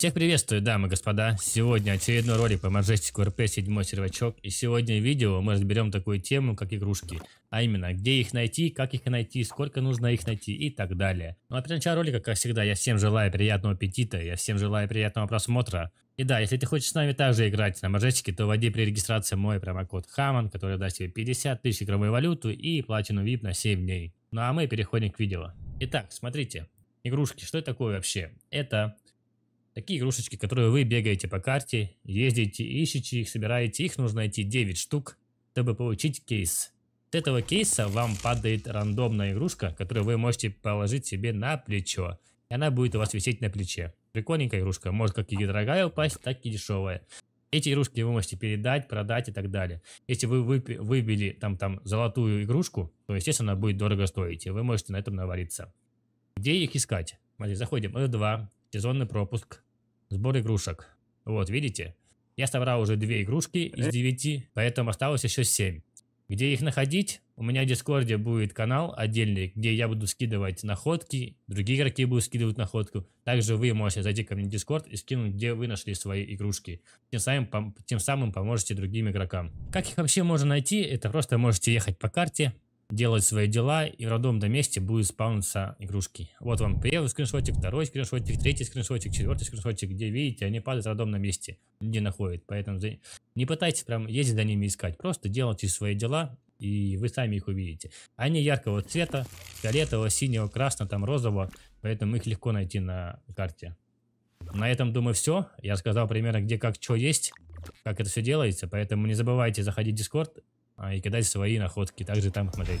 Всех приветствую, дамы и господа. Сегодня очередной ролик по Majestic RP 7 сервачок. И сегодня в видео мы разберем такую тему, как игрушки. А именно, где их найти, как их найти, сколько нужно их найти и так далее. Ну а при начале ролика, как всегда, я всем желаю приятного аппетита, я всем желаю приятного просмотра. И да, если ты хочешь с нами также играть на Мажечке, то вводи при регистрации мой промокод Хаман, который даст тебе 50 тысяч игровой валюту и платину VIP на 7 дней. Ну а мы переходим к видео. Итак, смотрите. Игрушки, что это такое вообще? Это Такие игрушечки, которые вы бегаете по карте, ездите, ищете их, собираете, их нужно найти 9 штук, чтобы получить кейс. От этого кейса вам падает рандомная игрушка, которую вы можете положить себе на плечо. И она будет у вас висеть на плече. Прикольненькая игрушка, может как и дорогая упасть, так и дешевая. Эти игрушки вы можете передать, продать и так далее. Если вы выбили там, там золотую игрушку, то, естественно, она будет дорого стоить, и вы можете на этом навариться. Где их искать? Смотрите, заходим R2, э сезонный пропуск, Сбор игрушек. Вот, видите? Я собрал уже две игрушки из э? девяти, поэтому осталось еще семь. Где их находить? У меня в Дискорде будет канал отдельный, где я буду скидывать находки, другие игроки будут скидывать находку. Также вы можете зайти ко мне в Дискорд и скинуть, где вы нашли свои игрушки. Тем самым, тем самым поможете другим игрокам. Как их вообще можно найти? Это просто можете ехать по карте, делать свои дела, и в рандомном месте будут спауниться игрушки. Вот вам первый скриншотик, второй скриншотик, третий скриншотик, четвертый скриншотик, где видите, они падают в рандомном месте, где находят. Поэтому не пытайтесь прям ездить за ними искать, просто делайте свои дела, и вы сами их увидите. Они яркого цвета, фиолетового, синего, красного, там розового, поэтому их легко найти на карте. На этом, думаю, все. Я сказал примерно, где как что есть, как это все делается, поэтому не забывайте заходить в Discord, а, и кидать свои находки, также там их